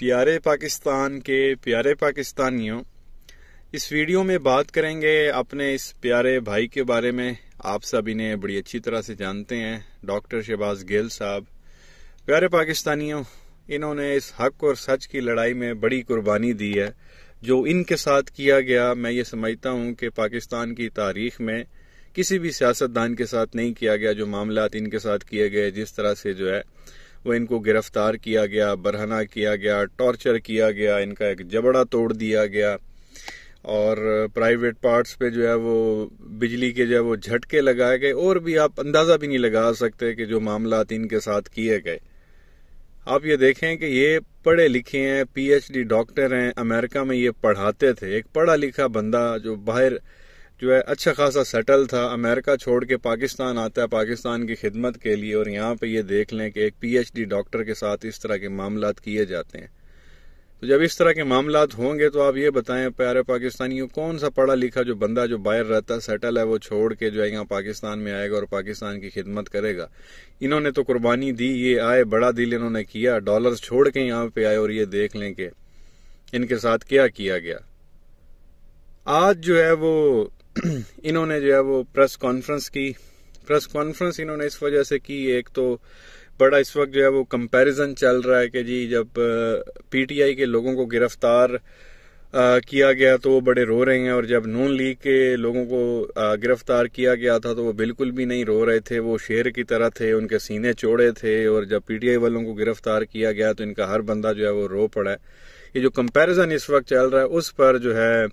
प्यारे पाकिस्तान के प्यारे पाकिस्तानियों इस वीडियो में बात करेंगे अपने इस प्यारे भाई के बारे में आप सब इन्हें बड़ी अच्छी तरह से जानते हैं डॉक्टर शहबाज गिल साहब प्यारे पाकिस्तानियों इन्होंने इस हक और सच की लड़ाई में बड़ी कुर्बानी दी है जो इनके साथ किया गया मैं ये समझता हूं कि पाकिस्तान की तारीख में किसी भी सियासतदान के साथ नहीं किया गया जो मामला इनके साथ किए गए जिस तरह से जो है वो इनको गिरफ्तार किया गया बरहना किया गया टॉर्चर किया गया इनका एक जबड़ा तोड़ दिया गया और प्राइवेट पार्ट्स पे जो है वो बिजली के जो है वो झटके लगाए गए और भी आप अंदाज़ा भी नहीं लगा सकते कि जो मामला इनके साथ किए गए आप ये देखें कि ये पढ़े लिखे हैं पीएचडी डॉक्टर हैं अमेरिका में ये पढ़ाते थे एक पढ़ा लिखा बंदा जो बाहर जो है अच्छा खासा सेटल था अमेरिका छोड़ के पाकिस्तान आता है पाकिस्तान की खिदमत के लिए और यहाँ पे ये देख लें कि एक पीएचडी डॉक्टर के साथ इस तरह के मामला किए जाते हैं तो जब इस तरह के मामला होंगे तो आप ये बताएं प्यारे पाकिस्तानियों कौन सा पढ़ा लिखा जो बंदा जो बाहर रहता है सेटल है वो छोड़ के जो है यहाँ पाकिस्तान में आएगा और पाकिस्तान की खिदमत करेगा इन्होंने तो कुर्बानी दी ये आए बड़ा दिल इन्होंने किया डॉलर छोड़ के यहाँ पे आए और ये देख लें कि इनके साथ क्या किया गया आज जो है वो इन्होंने जो है वो प्रेस कॉन्फ्रेंस की प्रेस कॉन्फ्रेंस इन्होंने इस वजह से की एक तो बड़ा इस वक्त जो है वो कंपैरिजन चल रहा है कि जी जब पीटीआई के लोगों को गिरफ्तार किया गया तो वो बड़े रो रहे हैं और जब नून लीग के लोगों को गिरफ्तार किया गया था तो वो बिल्कुल भी नहीं रो रहे थे वो शेर की तरह थे उनके सीने चौड़े थे और जब पीटीआई वालों को गिरफ्तार किया गया तो इनका हर बंदा जो है वो रो पड़ा है ये जो कंपैरिजन इस वक्त चल रहा है उस पर जो है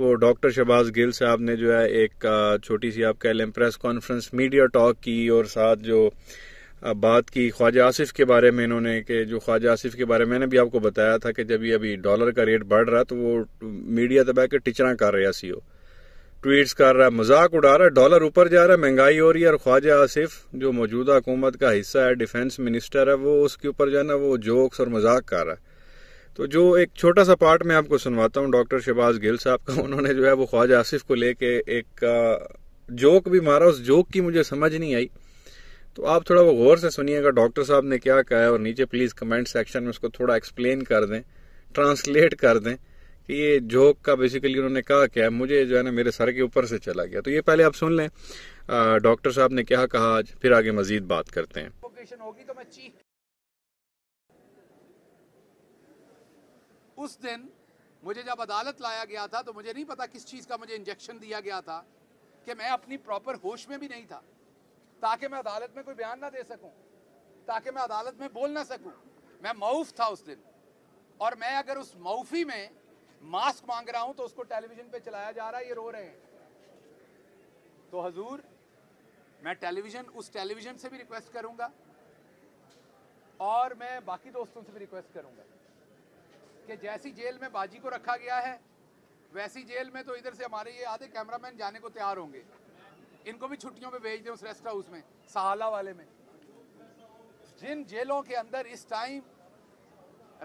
वो डॉक्टर शहबाज गिल साहब ने जो है एक छोटी सी आप कह लें प्रेस कॉन्फ्रेंस मीडिया टॉक की और साथ जो बात की ख्वाजा आसिफ के बारे में इन्होंने के जो ख्वाजा आसिफ के बारे में मैंने भी आपको बताया था कि जब ये अभी डॉलर का रेट बढ़ रहा तो वो मीडिया बह के टिचरा कर रहा सी ओ ट्वीट्स कर रहा है मजाक उड़ा रहा है डॉलर ऊपर जा रहा है महंगाई हो रही है और ख्वाजा आसिफ जो मौजूदा हुकूमत का हिस्सा है डिफेंस मिनिस्टर है वो उसके ऊपर जो है ना वो जोक्स और मजाक कर रहा है तो जो एक छोटा सा पार्ट मैं आपको सुनवाता हूँ डॉक्टर शहबाज गिल साहब का उन्होंने जो है वो ख्वाजा आसिफ को लेके एक जोक भी मारा उस जोक की मुझे समझ नहीं आई तो आप थोड़ा वो गौर से सुनिएगा डॉक्टर साहब ने क्या कहा है और नीचे प्लीज़ कमेंट सेक्शन में उसको थोड़ा एक्सप्लेन कर दें ट्रांसलेट कर दें कि ये जोक का बेसिकली उन्होंने कहा क्या है मुझे जो है ना मेरे सर के ऊपर से चला गया तो ये पहले आप सुन लें डॉक्टर साहब ने क्या कहा आज फिर आगे मजीद बात करते हैं होगी तो मैं चीख उस दिन मुझे जब अदालत लाया गया था तो मुझे नहीं पता किस चीज़ का मुझे इंजेक्शन दिया गया था कि मैं अपनी प्रॉपर होश में भी नहीं था ताकि मैं अदालत में कोई बयान ना दे सकूं ताकि मैं अदालत में बोल ना सकूं मैं मऊफ था उस दिन और मैं अगर उस मऊफी में मास्क मांग रहा हूं तो उसको टेलीविज़न पे चलाया जा रहा है ये रो रहे हैं तो हजूर मैं टेलीविज़न उस टेलीविज़न से भी रिक्वेस्ट करूंगा और मैं बाकी दोस्तों से भी रिक्वेस्ट करूंगा कि जैसी जेल में बाजी को रखा गया है वैसी जेल में तो इधर से हमारे ये आधे कैमरामैन जाने को तैयार होंगे इनको भी छुट्टियों पे भेज दें उस रेस्ट हाउस में सहाला वाले में जिन जेलों के अंदर इस टाइम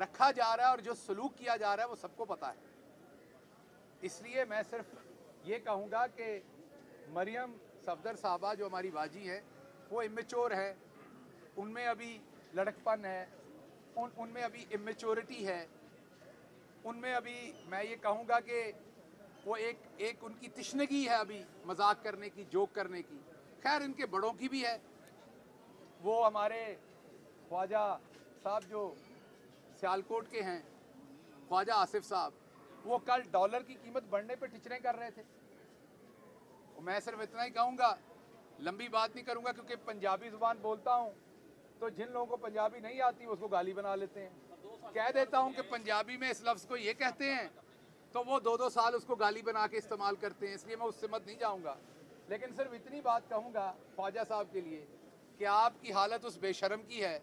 रखा जा रहा है और जो सलूक किया जा रहा है वो सबको पता है इसलिए मैं सिर्फ ये कहूँगा कि मरियम सफदर साहबा जो हमारी बाजी हैं वो इमेचोर है उनमें अभी लड़कपन है उन उनमें अभी इमेचोरिटी है उनमें अभी मैं ये कहूँगा कि वो एक एक उनकी तिश्नगी है अभी मजाक करने की जोक करने की खैर इनके बड़ों की भी है वो हमारे ख्वाजा साहब जो सियालकोट के हैं ख्वाजा आसिफ साहब वो कल डॉलर की कीमत बढ़ने पर टिचरें कर रहे थे मैं सिर्फ इतना ही कहूँगा लंबी बात नहीं करूँगा क्योंकि पंजाबी ज़ुबान बोलता हूँ तो जिन लोगों को पंजाबी नहीं आती उसको गाली बना लेते हैं कह देता हूं कि पंजाबी में इस लफ्ज़ को ये कहते हैं तो वो दो दो साल उसको गाली बना के इस्तेमाल करते हैं इसलिए मैं उससे मत नहीं जाऊंगा लेकिन सिर्फ इतनी बात कहूंगा ख्वाजा साहब के लिए कि आपकी हालत उस बेशरम की है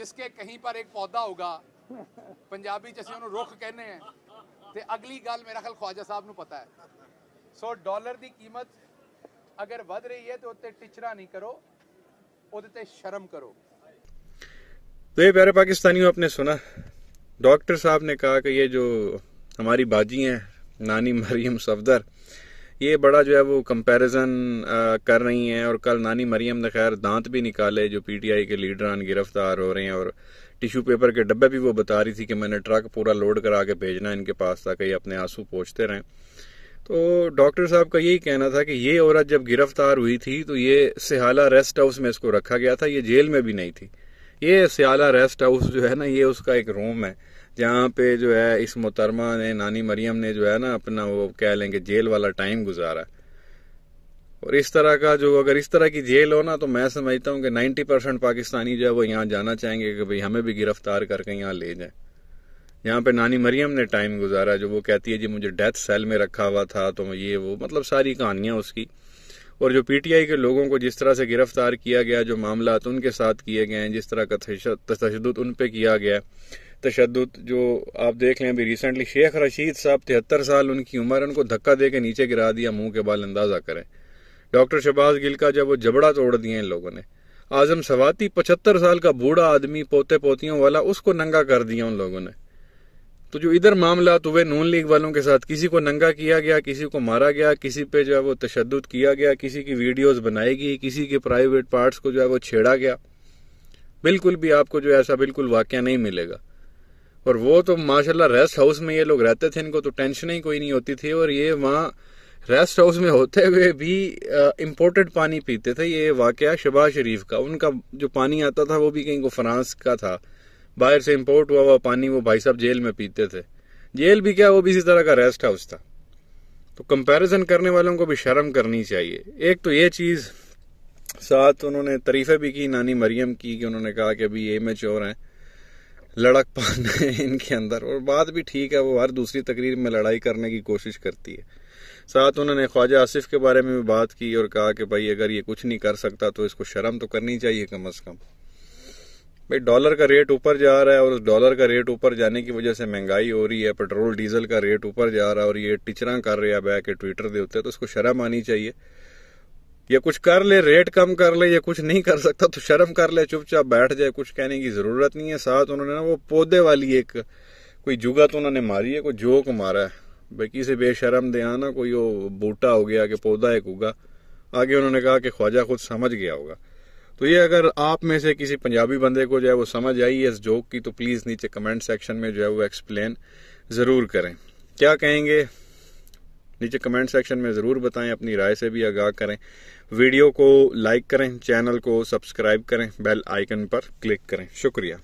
जिसके कहीं पर एक पौधा होगा पंजाबी जैसे उन्होंने रुख कहने हैं तो अगली गल मेरा ख्याल ख्वाजा साहब न पता है सो डॉलर की कीमत अगर ਅਗਰ रही है तो उत्ते टिचरा नहीं करो ਕਰੋ शर्म करो तो ये प्यारे पाकिस्तानियों आपने सुना डॉक्टर साहब ने कहा कि ये जो हमारी बाजी हैं नानी मरियम सफदर ये बड़ा जो है वो कंपैरिजन कर रही हैं और कल नानी मरियम ने खैर दांत भी निकाले जो पीटीआई के लीडरान गिरफ्तार हो रहे हैं और टिश्यू पेपर के डब्बे भी वो बता रही थी कि मैंने ट्रक पूरा लोड करा के भेजना इनके पास था कहीं अपने आंसू पहुँचते रहें तो डॉक्टर साहब का यही कहना था कि ये औरत जब गिरफ्तार हुई थी तो ये सिहाला रेस्ट हाउस में इसको रखा गया था ये जेल में भी नहीं थी ये सियाला रेस्ट हाउस जो है ना ये उसका एक रूम है जहाँ पे जो है इस मोहतरमा ने नानी मरियम ने जो है ना अपना वो कह लेंगे जेल वाला टाइम गुजारा और इस तरह का जो अगर इस तरह की जेल हो ना तो मैं समझता हूँ कि 90 परसेंट पाकिस्तानी जो है वो यहाँ जाना चाहेंगे कि भाई हमें भी गिरफ्तार करके यहाँ ले जाए यहाँ पे नानी मरियम ने टाइम गुजारा जो वो कहती है जी मुझे डेथ सेल में रखा हुआ था तो ये वो मतलब सारी कहानियां उसकी और जो पीटीआई के लोगों को जिस तरह से गिरफ्तार किया गया जो मामला उनके साथ किए गए हैं जिस तरह का तशद उन पर किया गया तशद जो आप देख लें अभी रिसेंटली शेख रशीद साहब तिहत्तर साल उनकी उम्र उनको धक्का दे के नीचे गिरा दिया मुंह के बाल अंदाजा करें डॉक्टर शहबाज गिल का जब वो जबड़ा तोड़ दिए इन लोगों ने आजम सवाती पचहत्तर साल का बूढ़ा आदमी पोते पोतियों वाला उसको नंगा कर दिया उन लोगों ने तो जो इधर मामला तो वे नून लीग वालों के साथ किसी को नंगा किया गया किसी को मारा गया किसी पे जो है वो तशद किया गया किसी की वीडियोस बनाई गई किसी के प्राइवेट पार्ट्स को जो है वो छेड़ा गया बिल्कुल भी आपको जो ऐसा बिल्कुल वाक्य नहीं मिलेगा और वो तो माशाल्लाह रेस्ट हाउस में ये लोग रहते थे इनको तो टेंशन ही कोई नहीं होती थी और ये वहाँ रेस्ट हाउस में होते हुए भी इम्पोर्टेड पानी पीते थे ये वाकया शबाज शरीफ का उनका जो पानी आता था वो भी कहीं को फ्रांस का था बाहर से इम्पोर्ट हुआ हुआ पानी वो भाई साहब जेल में पीते थे जेल भी क्या वो भी इसी तरह का रेस्ट हाउस था तो कंपैरिजन करने वालों को भी शर्म करनी चाहिए एक तो ये चीज़ साथ उन्होंने तरीफे भी की नानी मरियम की कि उन्होंने कहा कि अभी ये चोर हैं लड़कपन है इनके अंदर और बात भी ठीक है वो हर दूसरी तकरीर में लड़ाई करने की कोशिश करती है साथ उन्होंने ख्वाजा आसिफ के बारे में भी बात की और कहा कि भाई अगर ये कुछ नहीं कर सकता तो इसको शर्म तो करनी चाहिए कम अज़ कम भाई डॉलर का रेट ऊपर जा रहा है और उस डॉलर का रेट ऊपर जाने की वजह से महंगाई हो रही है पेट्रोल डीजल का रेट ऊपर जा रहा है और ये टिचरा कर रहा है बह के ट्विटर के उत्ते तो उसको शर्म आनी चाहिए या कुछ कर ले रेट कम कर ले या कुछ नहीं कर सकता तो शर्म कर ले चुपचाप बैठ जाए कुछ कहने की जरूरत नहीं है साथ उन्होंने ना वो पौधे वाली एक कोई जुगा तो उन्होंने मारी है कोई जोक मारा है भाई किसी बेशरम दिया ना कोई वो बूटा हो गया कि पौधा एक होगा आगे उन्होंने कहा कि ख्वाजा खुद समझ गया होगा तो ये अगर आप में से किसी पंजाबी बंदे को जो है वो समझ आई है इस जोक की तो प्लीज़ नीचे कमेंट सेक्शन में जो है वो एक्सप्लेन ज़रूर करें क्या कहेंगे नीचे कमेंट सेक्शन में ज़रूर बताएं अपनी राय से भी आगाह करें वीडियो को लाइक करें चैनल को सब्सक्राइब करें बेल आइकन पर क्लिक करें शुक्रिया